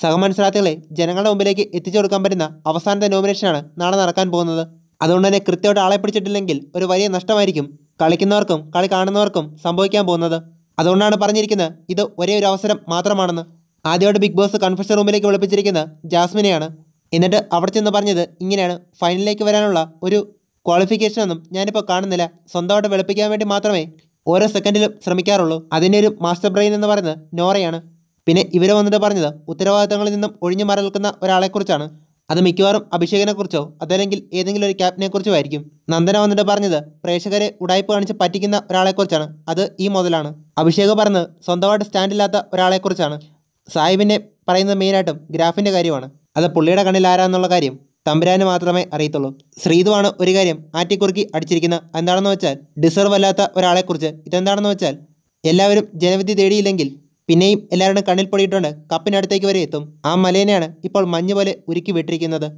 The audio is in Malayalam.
സഹമത്സരാർത്ഥികളെ ജനങ്ങളുടെ മുമ്പിലേക്ക് എത്തിച്ചു കൊടുക്കാൻ പറ്റുന്ന അവസാനത്തെ നോമിനേഷനാണ് നാളെ നടക്കാൻ പോകുന്നത് അതുകൊണ്ട് തന്നെ കൃത്യമായിട്ട് ആളെ പിടിച്ചിട്ടില്ലെങ്കിൽ ഒരു വലിയ നഷ്ടമായിരിക്കും കളിക്കുന്നവർക്കും കളി കാണുന്നവർക്കും സംഭവിക്കാൻ പോകുന്നത് അതുകൊണ്ടാണ് പറഞ്ഞിരിക്കുന്നത് ഇത് ഒരേ ഒരു അവസരം മാത്രമാണെന്ന് ആദ്യമായിട്ട് ബിഗ് ബോസ് കൺഫ്യൂഷൻ റൂമിലേക്ക് വിളിപ്പിച്ചിരിക്കുന്ന ജാസ്മിനെയാണ് എന്നിട്ട് അവിടെ ചെന്ന് പറഞ്ഞത് ഇങ്ങനെയാണ് ഫൈനലിലേക്ക് വരാനുള്ള ഒരു ക്വാളിഫിക്കേഷൻ ഞാനിപ്പോൾ കാണുന്നില്ല സ്വന്തമായിട്ട് വെളുപ്പിക്കാൻ വേണ്ടി മാത്രമേ ഓരോ സെക്കൻഡിലും ശ്രമിക്കാറുള്ളൂ അതിൻ്റെ ഒരു മാസ്റ്റർ ബ്രെയിൻ എന്ന് പറയുന്നത് നോറയാണ് പിന്നെ ഇവരെ വന്നിട്ട് പറഞ്ഞത് ഉത്തരവാദിത്തങ്ങളിൽ നിന്നും ഒഴിഞ്ഞു മാറി നിൽക്കുന്ന ഒരാളെക്കുറിച്ചാണ് അത് മിക്കവാറും അഭിഷേകനെക്കുറിച്ചോ അതല്ലെങ്കിൽ ഏതെങ്കിലും ഒരു ക്യാപ്റ്റനെക്കുറിച്ചോ ആയിരിക്കും നന്ദന വന്നിട്ട് പറഞ്ഞത് പ്രേക്ഷകരെ ഉടായ്പ കാണിച്ച് പറ്റിക്കുന്ന ഒരാളെക്കുറിച്ചാണ് അത് ഈ മുതലാണ് അഭിഷേക് പറഞ്ഞത് സ്വന്തമായിട്ട് സ്റ്റാൻഡില്ലാത്ത ഒരാളെക്കുറിച്ചാണ് സാഹിബിനെ പറയുന്നത് മെയിനായിട്ടും ഗ്രാഫിൻ്റെ കാര്യമാണ് അത് പുള്ളിയുടെ കണ്ണിൽ ആരാന്നുള്ള കാര്യം തമ്പുരാന് മാത്രമേ അറിയത്തുള്ളൂ ശ്രീതുവാണ് ഒരു കാര്യം ആറ്റിക്കുറുക്കി അടിച്ചിരിക്കുന്നത് എന്താണെന്ന് വെച്ചാൽ ഡിസർവ് അല്ലാത്ത ഒരാളെക്കുറിച്ച് ഇതെന്താണെന്ന് വെച്ചാൽ എല്ലാവരും ജനവിധി തേടിയില്ലെങ്കിൽ പിന്നെയും എല്ലാവരുടെയും കണ്ണിൽ പൊടിയിട്ടുണ്ട് കപ്പിനടുത്തേക്ക് വരെ എത്തും ആ മലേനെയാണ് ഇപ്പോൾ മഞ്ഞ് പോലെ ഉരുക്കി വിട്ടിരിക്കുന്നത്